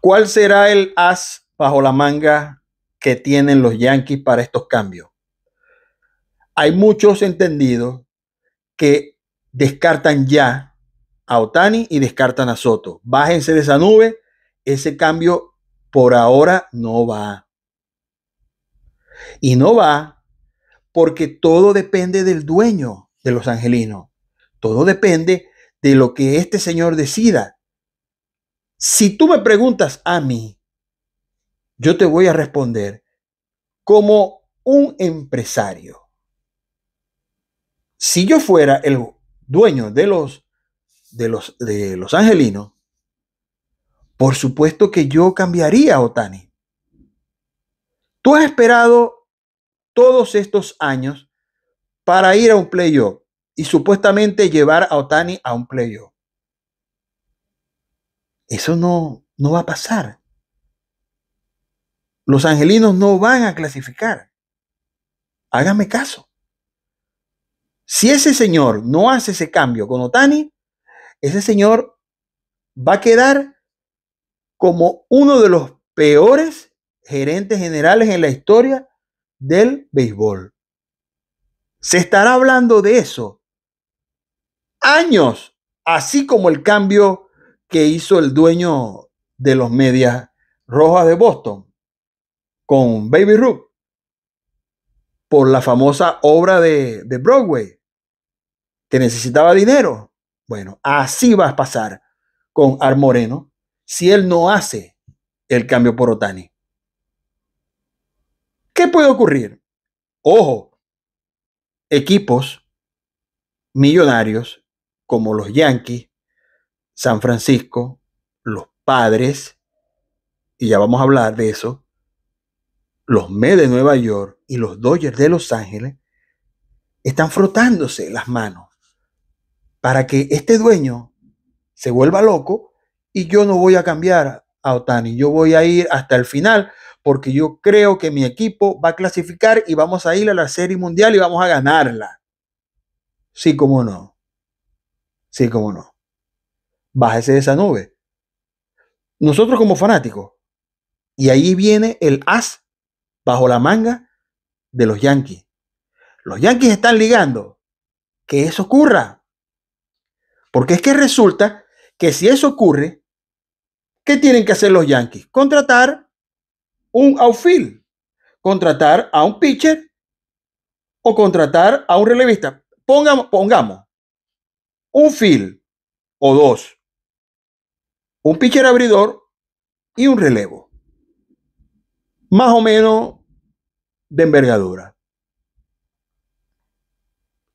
¿Cuál será el as bajo la manga que tienen los Yankees para estos cambios? Hay muchos entendidos que descartan ya a Otani y descartan a Soto. Bájense de esa nube. Ese cambio por ahora no va. Y no va porque todo depende del dueño de los angelinos. Todo depende de lo que este señor decida. Si tú me preguntas a mí, yo te voy a responder como un empresario. Si yo fuera el dueño de los de los de los angelinos, por supuesto que yo cambiaría a Otani. Tú has esperado todos estos años para ir a un playoff y supuestamente llevar a Otani a un playoff. Eso no, no va a pasar. Los angelinos no van a clasificar. Hágame caso. Si ese señor no hace ese cambio con Otani, ese señor va a quedar como uno de los peores gerentes generales en la historia del béisbol. Se estará hablando de eso años, así como el cambio que hizo el dueño de los medias rojas de Boston con Baby Ruth por la famosa obra de, de Broadway que necesitaba dinero. Bueno, así va a pasar con Ar Moreno si él no hace el cambio por Otani. ¿Qué puede ocurrir? Ojo, equipos millonarios como los Yankees, San Francisco, los padres, y ya vamos a hablar de eso, los Mets de Nueva York y los Dodgers de Los Ángeles están frotándose las manos para que este dueño se vuelva loco y yo no voy a cambiar a Otani, yo voy a ir hasta el final porque yo creo que mi equipo va a clasificar y vamos a ir a la Serie Mundial y vamos a ganarla. Sí, como no. Sí, como no bájese de esa nube. Nosotros como fanáticos, y ahí viene el as bajo la manga de los Yankees. Los Yankees están ligando que eso ocurra. Porque es que resulta que si eso ocurre, ¿qué tienen que hacer los Yankees? Contratar un outfield, contratar a un pitcher o contratar a un relevista. Pongamos, pongamos un field o dos un pitcher abridor y un relevo. Más o menos de envergadura.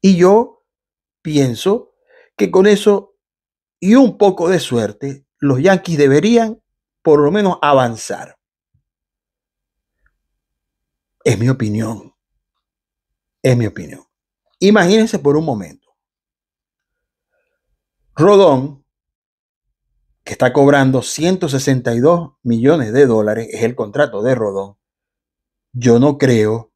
Y yo pienso que con eso y un poco de suerte, los Yankees deberían por lo menos avanzar. Es mi opinión. Es mi opinión. Imagínense por un momento. Rodón está cobrando 162 millones de dólares, es el contrato de Rodón, yo no creo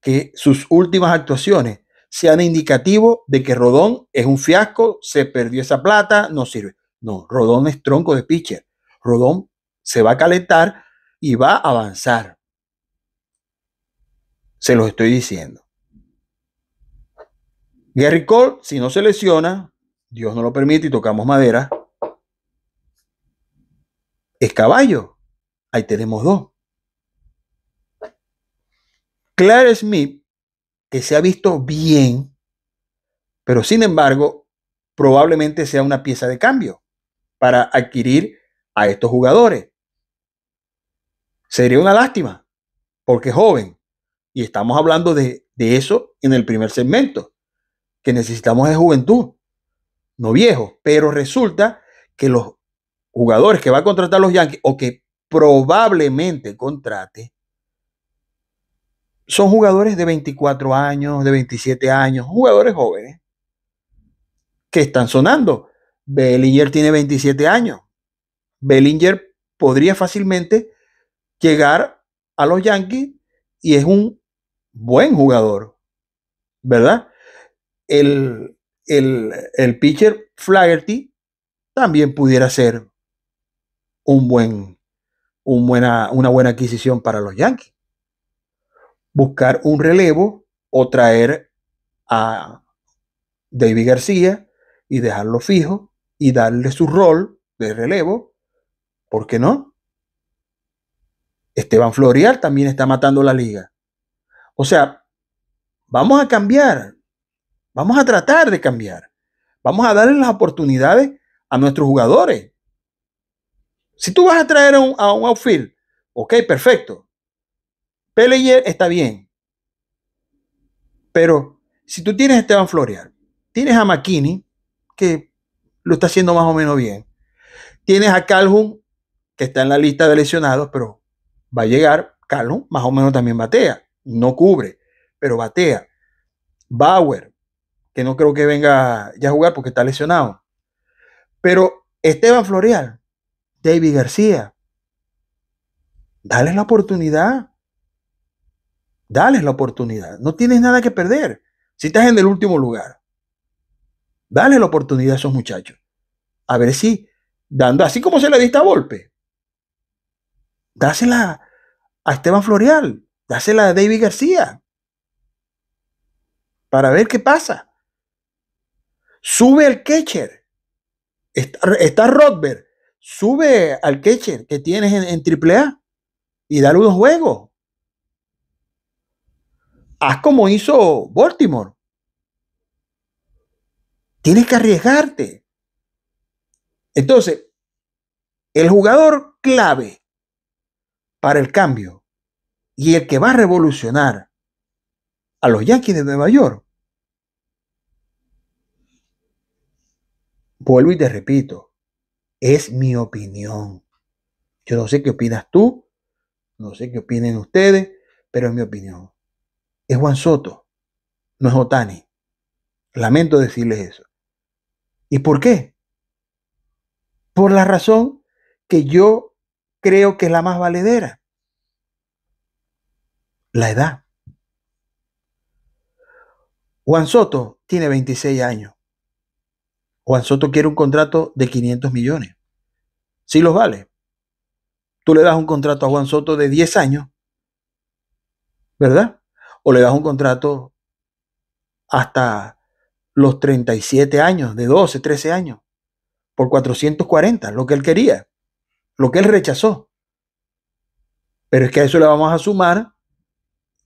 que sus últimas actuaciones sean indicativo de que Rodón es un fiasco, se perdió esa plata, no sirve. No, Rodón es tronco de pitcher. Rodón se va a calentar y va a avanzar. Se los estoy diciendo. Gary Cole, si no se lesiona, Dios no lo permite y tocamos madera, es caballo. Ahí tenemos dos. Claire Smith, que se ha visto bien, pero sin embargo, probablemente sea una pieza de cambio para adquirir a estos jugadores. Sería una lástima, porque es joven. Y estamos hablando de, de eso en el primer segmento, que necesitamos de juventud, no viejos. Pero resulta que los jugadores que va a contratar los Yankees o que probablemente contrate son jugadores de 24 años, de 27 años, jugadores jóvenes que están sonando. Bellinger tiene 27 años. Bellinger podría fácilmente llegar a los Yankees y es un buen jugador, ¿verdad? El, pitcher Flaherty también pudiera ser buen, buena, una buena adquisición para los Yankees. Buscar un relevo o traer a David García y dejarlo fijo y darle su rol de relevo. ¿Por qué no? Esteban Florial también está matando la liga. O sea, vamos a cambiar. Vamos a tratar de cambiar. Vamos a darle las oportunidades a nuestros jugadores. Si tú vas a traer a un, outfield, ok, perfecto. Pelleyer está bien. Pero si tú tienes a Esteban Florial, tienes a McKinney, que lo está haciendo más o menos bien. Tienes a Calhoun, que está en la lista de lesionados, pero va a llegar. Calhoun más o menos también batea. No cubre, pero batea. Bauer, que no creo que venga ya a jugar porque está lesionado. Pero Esteban Florial David García. Dale la oportunidad. Dale la oportunidad. No tienes nada que perder. Si estás en el último lugar, dale la oportunidad a esos muchachos. A ver si, dando así como se le diste a golpe. dásela a Esteban Floreal. dásela a David García, para ver qué pasa. Sube el catcher. Está, está Rodberg sube al catcher que tienes en, Triple AAA y dale unos juegos. Haz como hizo Baltimore. Tienes que arriesgarte. Entonces, el jugador clave para el cambio y el que va a revolucionar a los Yankees de Nueva York. Vuelvo y te repito, es mi opinión. Yo no sé qué opinas tú, no sé qué opinen ustedes, pero es mi opinión. Es Juan Soto, no es Otani. Lamento decirles eso. ¿Y por qué? Por la razón que yo creo que es la más valedera. La edad. Juan Soto tiene 26 años. Juan Soto quiere un contrato de 500 millones. Sí los vale. Tú le das un contrato a Juan Soto de 10 años, ¿verdad? O le das un contrato hasta los 37 años, de 12, 13 años, por 440, lo que él quería, lo que él rechazó. Pero es que a eso le vamos a sumar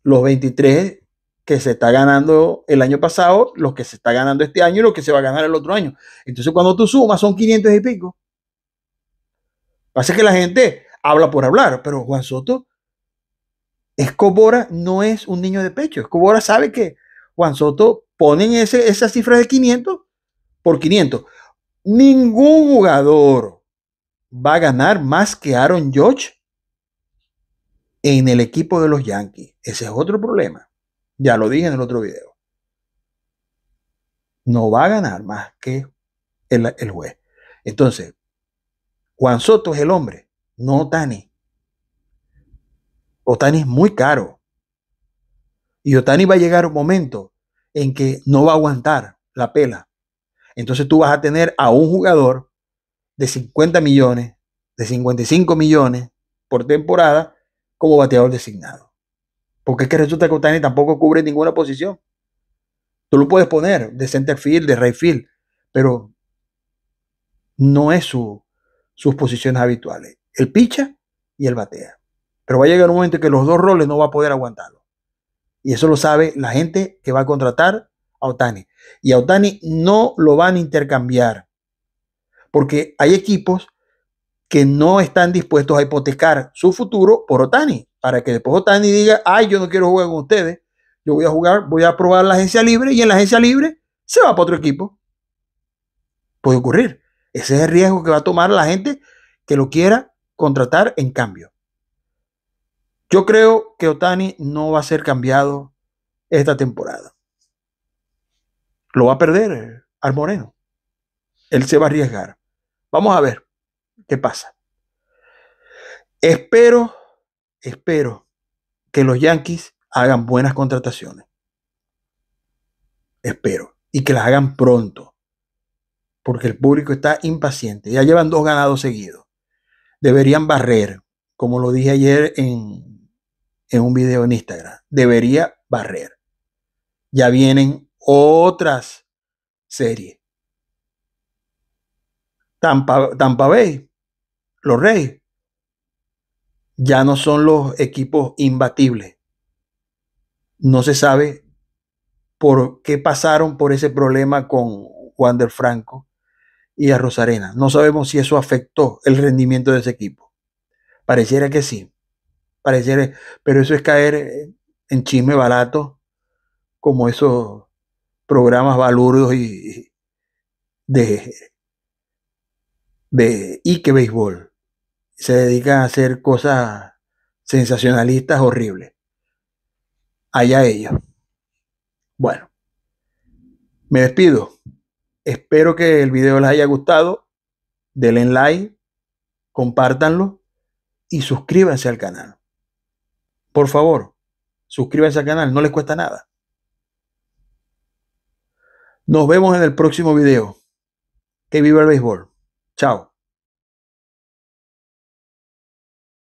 los 23 que se está ganando el año pasado, los que se está ganando este año y lo que se va a ganar el otro año. Entonces, cuando tú sumas, son 500 y pico. Pasa que la gente habla por hablar, pero Juan Soto, Escobora no es un niño de pecho. Escobora sabe que Juan Soto ponen ese, esa cifra de 500 por 500. Ningún jugador va a ganar más que Aaron George en el equipo de los Yankees. Ese es otro problema. Ya lo dije en el otro video. No va a ganar más que el, juez. Entonces, Juan Soto es el hombre, no Otani. Otani es muy caro. Y Otani va a llegar un momento en que no va a aguantar la pela. Entonces tú vas a tener a un jugador de 50 millones, de 55 millones por temporada como bateador designado. Porque es que resulta que Otani tampoco cubre ninguna posición. Tú lo puedes poner de center field, de right field, pero no es sus posiciones habituales. El picha y el batea. Pero va a llegar un momento en que los dos roles no va a poder aguantarlo. Y eso lo sabe la gente que va a contratar a Otani. Y a Otani no lo van a intercambiar. Porque hay equipos que no están dispuestos a hipotecar su futuro por Otani para que después Otani diga, ay, yo no quiero jugar con ustedes, yo voy a jugar, voy a probar la agencia libre y en la agencia libre se va para otro equipo. Puede ocurrir. Ese es el riesgo que va a tomar la gente que lo quiera contratar en cambio. Yo creo que Otani no va a ser cambiado esta temporada. Lo va a perder al Moreno. Él se va a arriesgar. Vamos a ver qué pasa. Espero espero que los Yankees hagan buenas contrataciones. Espero. Y que las hagan pronto. Porque el público está impaciente. Ya llevan dos ganados seguidos. Deberían barrer. Como lo dije ayer en, un video en Instagram. Debería barrer. Ya vienen otras series. Tampa, Tampa Bay. Los Reyes ya no son los equipos imbatibles. No se sabe por qué pasaron por ese problema con Del Franco y a Rosarena. No sabemos si eso afectó el rendimiento de ese equipo. Pareciera que sí. Pareciera, pero eso es caer en chisme barato, como esos programas balurdos y de, de Ike Béisbol se dedican a hacer cosas sensacionalistas horribles. Allá ellos. Bueno, me despido. Espero que el video les haya gustado. Denle like, compártanlo y suscríbanse al canal. Por favor, suscríbanse al canal, no les cuesta nada. Nos vemos en el próximo video. Que viva el béisbol. Chao.